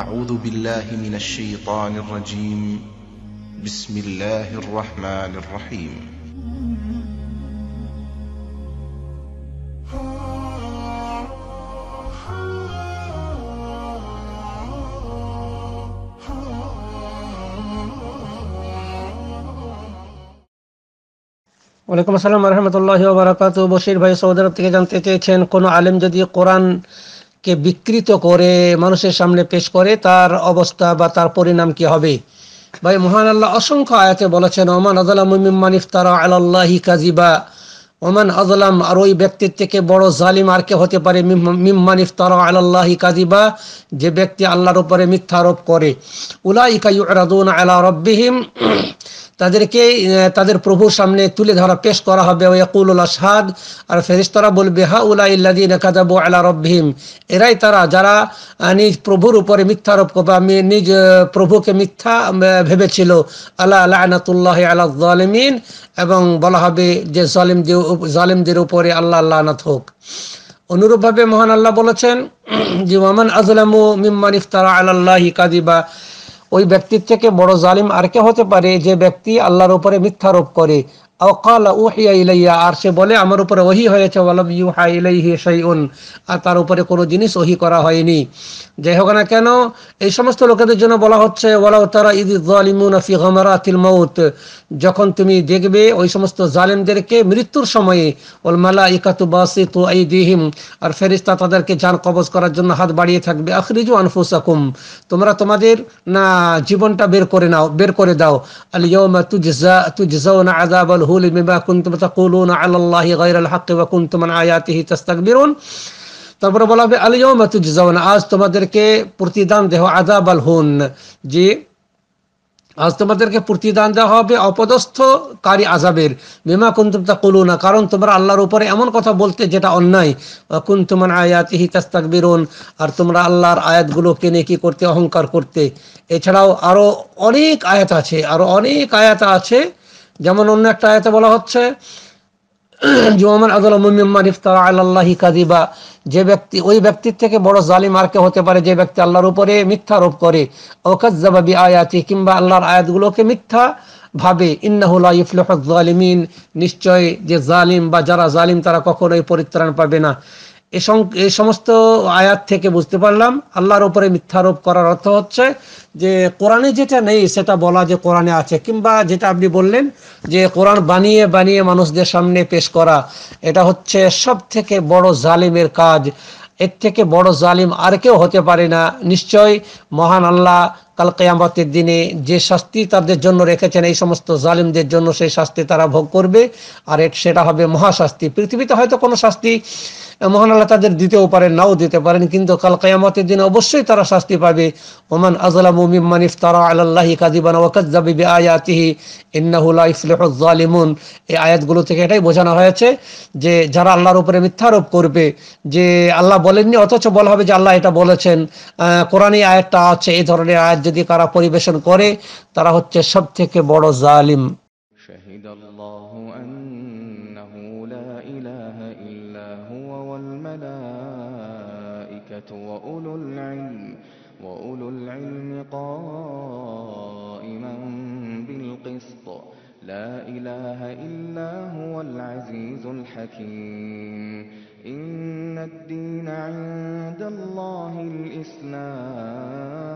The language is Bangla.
أعوذ بالله من الشيطان الرجيم بسم الله الرحمن الرحيم وعليكم السلام ورحمة الله وبركاته بشير بأي صدرت تكي جانتي تيشين كونو جدي قرآن কে বিকৃত করে মানুষের সামনে পেশ করে তার অবস্থা বা তার পরিণাম কি হবে ভাই মহান আল্লাহ অসংখ্য আয়াতে বলেছেন ওমান আদালামিমান ইফতারা আল্লাহি কাজিবা ওমান আজলাম আর ওই ব্যক্তির থেকে বড় জালিম আর কে হতে পারে মিম্মান ইফতার আল্লাহি কাজিবা যে ব্যক্তি আল্লাহর উপরে মিথ্যা আরোপ করে উলাইকা ইউরাদুন আলা রব্বিহিম তাদেরকে তাদের প্রভুর সামনে তুলে ধরা পেশ করা হবে ওয়াকুল আসাদ আর ফেরিস্তরা বলবে হা উলা ইল্লাদিন কাজাবু আলা রব্বিহিম এরাই তারা যারা নিজ প্রভুর উপরে মিথ্যা আরোপ আমি নিজ প্রভুকে মিথ্যা ভেবেছিল আল্লাহ লানাতুল্লাহ আলা জালিমিন এবং বলা হবে যে জালিম জালিমদের উপরে আল্লাহ লানাত হোক অনুরূপভাবে মহান আল্লাহ বলেছেন যে মামান আজলামু মিম্মান ইফতারা আল্লাহি কাদিবা ওই ব্যক্তির থেকে বড় জালিম আর কে হতে পারে যে ব্যক্তি আল্লাহর উপরে মিথ্যারোপ করে আমার উপরে ওহি হয়েছে আর তার উপরে কোনো জিনিস ওহি করা হয়নি যাই হোক না কেন এই সমস্ত লোকেদের জন্য বলা হচ্ছে যখন তুমি দেখবে ওই সমস্ত জালিমদেরকে মৃত্যুর সময়ে ওল মালা ইকাতু বাহিম আর ফেরিস্তা তাদেরকে জান কবজ করার জন্য হাত বাড়িয়ে থাকবে আখরিজু আনফুসাকুম তোমরা তোমাদের না জীবনটা বের করে নাও বের করে দাও আলিয়া ইয়াউমা তুজজা তুজজাউনা আযাবাল وذرهم لما كنتم تقولون على الله غير الحق وكنتم عن آياته تستكبرون তারপরে বলা হবে আলিয়মা তুজাউন আজ তোমাদেরকে প্রতিদান দেহ আজাব আল হুন যে আজ তোমাদেরকে প্রতিদান দেওয়া হবে অপদস্থকারী আজাবের বিমা কুন্তুম তা কলু না কারণ তোমরা আল্লাহর উপরে এমন কথা বলতে যেটা অন্যায় কুন্তুমান আয়াত হিতাস তাকবিরুন আর তোমরা আল্লাহর আয়াতগুলো কেনে কি করতে অহংকার করতে এছাড়াও আরো অনেক আয়াত আছে আরো অনেক আয়াত আছে যেমন অন্য একটা আয়াতে বলা হচ্ছে যে ব্যক্তি ওই ব্যক্তির থেকে বড় জালিম আর কে হতে পারে যে ব্যক্তি আল্লাহর উপরে মিথ্যা আরোপ করে ওকাজাবি আয়াতি কিংবা আল্লাহর আয়াতগুলোকে মিথ্যা ভাবে ইন্নাহুলা জালিমিন নিশ্চয় যে জালিম বা যারা জালিম তারা কখনোই পরিত্রাণ পাবে না এ সমস্ত আয়াত থেকে বুঝতে পারলাম আল্লাহর ওপরে মিথ্যারোপ করার অর্থ হচ্ছে যে কোরআনে যেটা নেই সেটা বলা যে কোরআনে আছে কিংবা যেটা আপনি বললেন যে কোরআন বানিয়ে বানিয়ে মানুষদের সামনে পেশ করা এটা হচ্ছে সব থেকে বড় জালিমের কাজ এর থেকে বড় জালিম আর কেউ হতে পারে না নিশ্চয় মহান আল্লাহ কাল কেয়ামতের দিনে যে শাস্তি তাদের জন্য রেখেছেন এই সমস্ত জালিমদের জন্য সেই শাস্তি তারা ভোগ করবে আর এক সেটা হবে মহাশাস্তি পৃথিবীতে হয়তো কোনো শাস্তি মহান আল্লাহ তাদের দিতেও পারেন নাও দিতে পারেন কিন্তু কাল কেয়ামতের দিনে অবশ্যই তারা শাস্তি পাবে ওমান আজলাম মিম্মান ইফতারা আল্লাহি কাদিবান ওয়াকাজ্জাবি আয়াতিহি ইন্নাহুলা ইফলেহুল জালিমুন এই আয়াতগুলো থেকে এটাই বোঝানো হয়েছে যে যারা আল্লাহর উপরে মিথ্যারোপ করবে যে আল্লাহ বলেননি অথচ বলা হবে যে আল্লাহ এটা বলেছেন কোরআনই আয়াতটা আছে এই ধরনের আয়াত যদি কারা পরিবেশন করে তারা হচ্ছে সবথেকে বড় জালিম لا إله إلا هو العزيز الحكيم إن الدين عند الله الإسلام